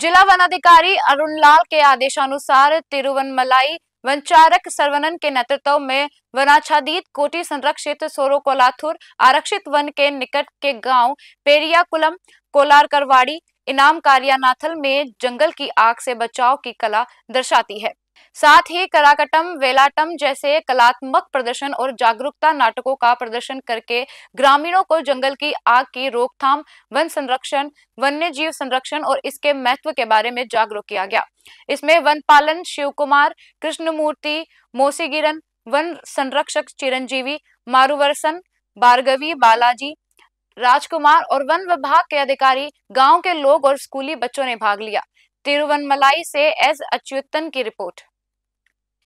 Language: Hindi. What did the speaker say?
जिला वनाधिकारी अरुण लाल के आदेशानुसार तिरुवनमलाई वनचारक सरवनन के नेतृत्व में वनाच्छादित कोटी संरक्षित सोरो कोलाथुर आरक्षित वन के निकट के गांव पेरियाकुलम कोलार करवाड़ी इनाम कारियानाथल में जंगल की आग से बचाव की कला दर्शाती है साथ ही कराकटम वेलाटम जैसे कलात्मक प्रदर्शन और जागरूकता नाटकों का प्रदर्शन करके ग्रामीणों को जंगल की आग की रोकथाम वन संरक्षण वन्य जीव संरक्षण और इसके महत्व के बारे में जागरूक किया गया इसमें वन पालन शिव कुमार कृष्णमूर्ति मोसीगिरन वन संरक्षक चिरंजीवी मारुवरसन बार्गवी बालाजी राजकुमार और वन विभाग के अधिकारी गाँव के लोग और स्कूली बच्चों ने भाग लिया तिरुवनमलाई से एस अच्युतन की रिपोर्ट